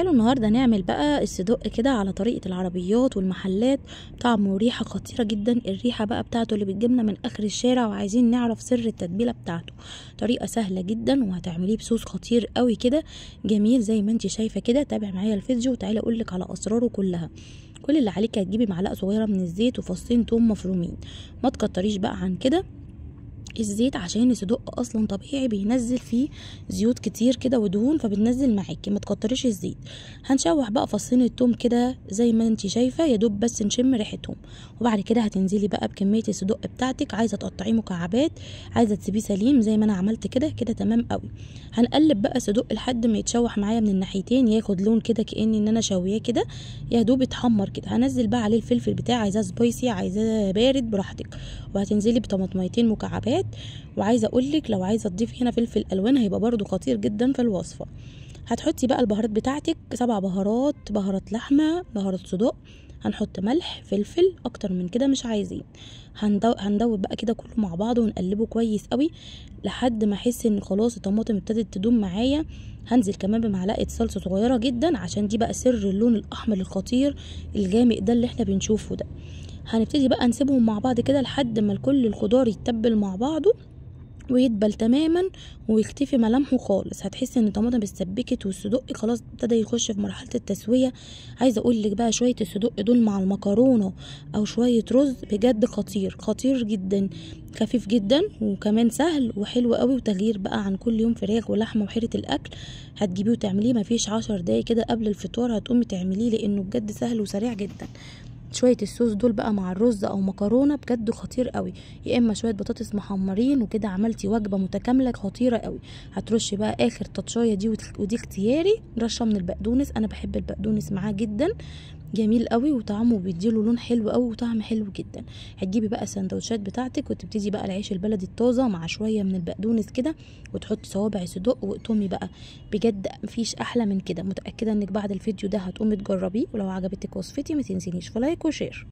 تعالوا النهاردة نعمل بقى الصدق كده على طريقة العربيات والمحلات طعمه ريحة خطيرة جدا الريحة بقى بتاعته اللي بتجيبنا من آخر الشارع وعايزين نعرف سر التتبيلة بتاعته طريقة سهلة جدا وهتعمليه بصوص خطير قوي كده جميل زي ما انت شايفة كده تابع معايا الفيديو وتعالي اقولك على أسراره كلها كل اللي عليك هتجيبي معلقة صغيرة من الزيت وفصين توم مفرومين ما تكتريش بقى عن كده الزيت عشان الصدق اصلا طبيعي بينزل فيه زيوت كتير كده ودهون فبتنزل معاكي ما تكتريش الزيت هنشوح بقى فصين التوم كده زي ما انت شايفه يا دوب بس نشم ريحتهم وبعد كده هتنزلي بقى بكميه الصدق بتاعتك عايزه تقطعيه مكعبات عايزه تسيبيه سليم زي ما انا عملت كده كده تمام قوي هنقلب بقى صدق لحد ما يتشوح معايا من الناحيتين ياخد لون كده كاني ان انا شاوياه كده يا دوب اتحمر كده هنزل بقى عليه الفلفل بتاعي عايزاه سبايسي عايزاه بارد براحتك وهتنزلي بطماطميتين مكعبات النباتات وعايزه اقولك لو عايزه تضيفي هنا فلفل الوان هيبقى برده خطير جدا في الوصفه هتحطي بقى البهارات بتاعتك سبع بهارات بهارات لحمه بهارات صدق هنحط ملح فلفل اكتر من كده مش عايزين هندو... هندوب بقى كده كله مع بعض ونقلبه كويس قوي لحد ما احس ان خلاص الطماطم ابتدت تدوم معايا هنزل كمان بمعلقه صلصه صغيره جدا عشان دي بقى سر اللون الاحمر الخطير الغامق ده اللي احنا بنشوفه ده هنبتدي بقى نسيبهم مع بعض كده لحد ما كل الخضار يتبل مع بعضه ويدبل تماما ويختفي ملامحه خالص هتحس ان الطماطم اتسبكت والصدق خلاص ابتدى يخش في مرحله التسويه عايزه اقول لك بقى شويه الصدق دول مع المكرونه او شويه رز بجد خطير خطير جدا خفيف جدا وكمان سهل وحلو قوي وتغيير بقى عن كل يوم فراخ ولحمه وحيره الاكل هتجيبيه وتعمليه مفيش عشر دقايق كده قبل الفطار هتقومي تعمليه لانه بجد سهل وسريع جدا شويه الصوص دول بقى مع الرز او مكرونه بجد خطير قوي يا اما شويه بطاطس محمرين وكده عملتي وجبه متكامله خطيره قوي هترشي بقى اخر تطشايه دي ودي اختياري رشه من البقدونس انا بحب البقدونس معاه جدا جميل قوي وطعمه بيديله لون حلو قوي وطعم حلو جدا هتجيبي بقى السندوتشات بتاعتك وتبتدي بقى العيش البلدي الطازه مع شويه من البقدونس كده وتحطي صوابع صدق وتقومي بقى بجد مفيش احلى من كده متاكده انك بعد الفيديو ده هتقومي تجربيه ولو عجبتك وصفتي ما تنسينيش في لايك وشير